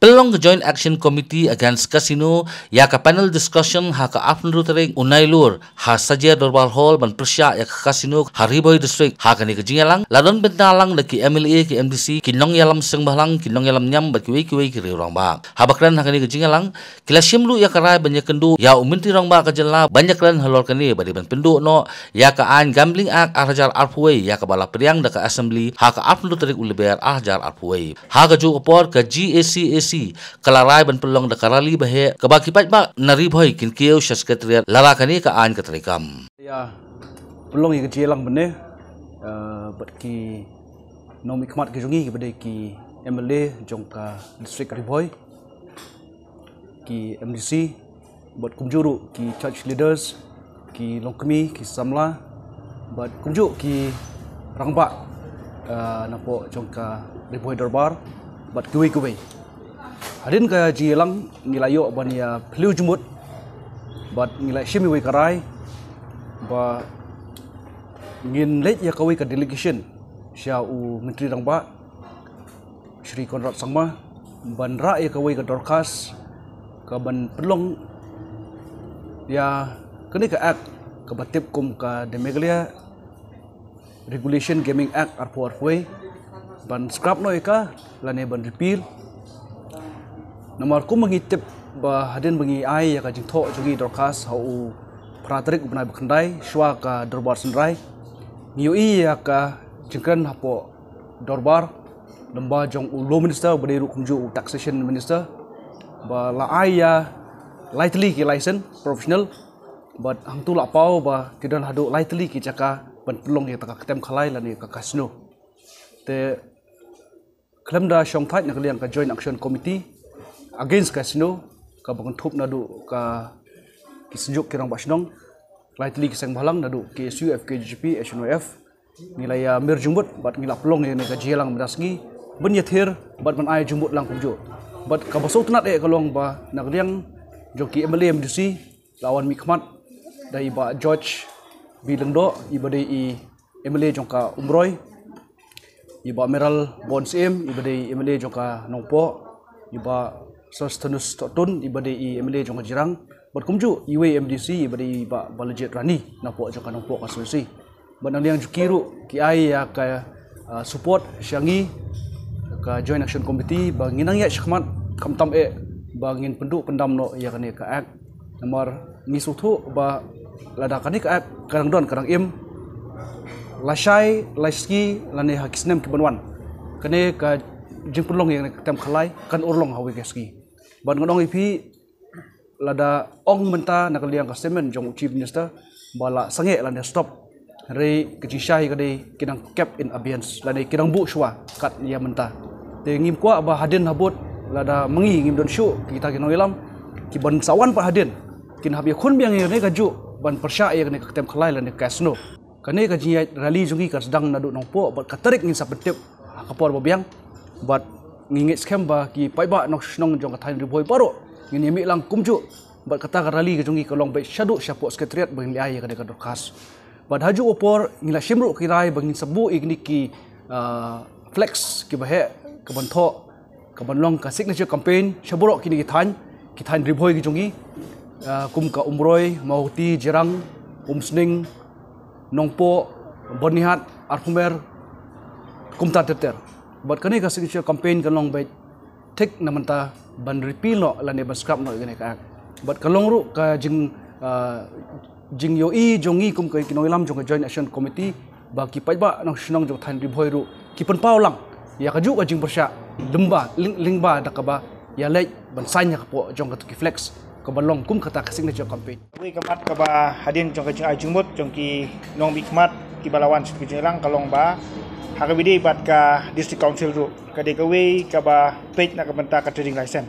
Pelong Joint Action Committee Against Casino ya ka panel discussion ha ka afn rutering unai lur ha saja dorbal hall ban persia ya ka casino hariboy district ha ka nikajing lang ladon bentalang laki MLA ki MDC ki nong yalam seng bahlang ki nong yalam nyam baki wei ki wei ki ri rong ba ha bakran ha ka nikajing lang kilasim lu ya karai banya kendu ya uminti rong ba ka jela banyak ran halor kani bari ban pendu no ya ka an gambling ak arjar arpuwei ya ka bala priang da ka assembly ha ka afn rutering ulber arjar arpuwei ha ka ju opor ka GAC. AAC kalarai ban pulong da karali bahe kabaki pa ba nari bhoi kin keu shaskatria lara kani ka an katrai kam ya pulong ye jelang bne eh, bat ki nomi khmat ki jungi bde ki MLA jongka district kari bhoi ki MDC bat kumjuru ki church leaders ki longkmi ki samla bat kumjuk ki rangba uh, nampak jongka ribuai darbar bat kuih kuih Adin kaya ji lang ngilayo bania phliu jumut bat ngilai shimi wei karai ba ngin lek ya kawai ka delegation sia u menteri rang ba shri konrad sangma bandra ya kawai ka dorkas ka ban pelong ya kene ka act ka batip kum ka demeglia regulation gaming act arpo arpoi e, ban scrap noika lane ban repeal nomor ku mengi tip ba hadin bengi ai ya ka jing tho jugi dorkas ha u pratrik bnai shwa ka dorbar sunrai ngiu i ya ka jingkan hapo dorbar lomba jong u minister bdei ru taxation minister ba la ai ya lightly ki license professional but hang tu la pau ba tidan hadu lightly ki chaka pen pelong ya ta ka ketem khalai ya, ka kasno te khlamda shongthai nakliang ka join action committee against casino ka bangun thup na du ka kisjuk kirang bashnong lightly kisang bhalang na du KSU FKGP SNOF nilai ya mir jumbut bat ngila plong ni ka jelang mrasgi ban yathir bat man ai jumbut lang kujo bat ka baso tna e kalong ba nagriang joki MLA MDC lawan mikmat dai ba George bilang do ibade i MLA jongka umroy iba meral bonds im ibade MLA jongka nongpo iba Sustenus Stockton ibadi i MLA jong jirang berkumju iwe MDC ibadi ba Balajit Rani na po jong kanong po kasusi ban ang jukiru ki ai ya ka uh, support syangi ka join action committee ba nginang ya syakmat kamtam e ba ngin pendu pendam no ya kani ka ak nomor misutu ba ladakani ka ak karang don karang im lasai laski lane hakisnem kibanwan kene ka jing pulong yang tem khalai kan urlong hawi keski ban ngong ipi lada ong menta nakaliang ka semen jong chief minister bala sange lane stop re kichi shahi kadai kinang cap in abiance lane kinang bu shwa kat ya menta te ngim kwa ba hadin habot lada mengi ngim don shu kita kinong ilam ki ban sawan pa hadin kin habi khun biang ye ne ga ju ban persha ye ne ktem khlai lane kasno kane ka jiya rally jungi ka sedang nadu nongpo bat katarik ngin sapetep ha, kapor bo biang bat ngingit skemba ki paiba nok shnong jong thain ri boi paro ngi nemi lang kumju bat kata ka rali ke jongi ka long bai shadow shapo sekretariat bang li ai ka de ka dokas bat haju opor ngila shimru ki rai bang sabu igni ki flex ki bahe ka ban tho ka ban long ka signature campaign shaburo ki ni ki thain ki thain ri boi ki jongi uh, kum ka umroi mauti jirang umsning nongpo bonihat arhumer kumta terter Buat kani ka sikcha campaign ka long bait thik namanta ban repeal lo la ne ban scrap no gane ka but ka long ru ka jing uh, jing yo i jongi kum ka kinoi lam jong ka action committee ba ki pai ba nang shnong jong than ri bhoi ru ki pon pau lang ya ka ju ka jing bersha lumba ling ling ba da ka ba ya lai ban sai nya ka po jong ka ki flex ka ba long kum ka ta ka sing campaign ri ka mat ka ba hadin jong ka jing ai jumut jong ki nong bikmat ki balawan sikcha lang ka ba har vi det bare ka district council ru ka de ka way ka ba pet na trading license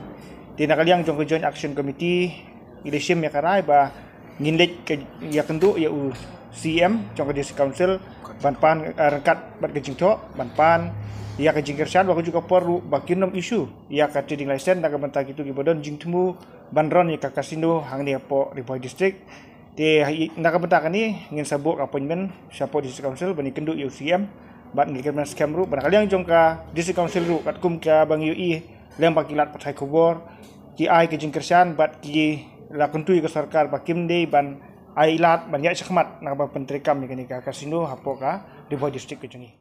di na kaliang jong joint action committee ile shim ya karai ba nginlet ka ya kendu ya u cm jong district council ban pan eh, rekat bat ka jingto ban pan ya ka sian, shan juga perlu ba kinom isu ya ka trading license nak ka gitu kitu ki bodon jing bandron ban ron ya ka kasino apa ne report district di nak ka banta ka ni ngin sabo appointment sapo district council bani kendu ya u cm bạn nghĩ cái scam rút kali yang trong cả dưới công kat rút bạn cùng cả bằng yêu kilat bạn thay khu ai cái chứng kiến ki bạn chỉ là con tuy kim đi bạn ai lat, bạn nhảy nak mặt nào bạn phân tích cam như cái này cả casino district của chúng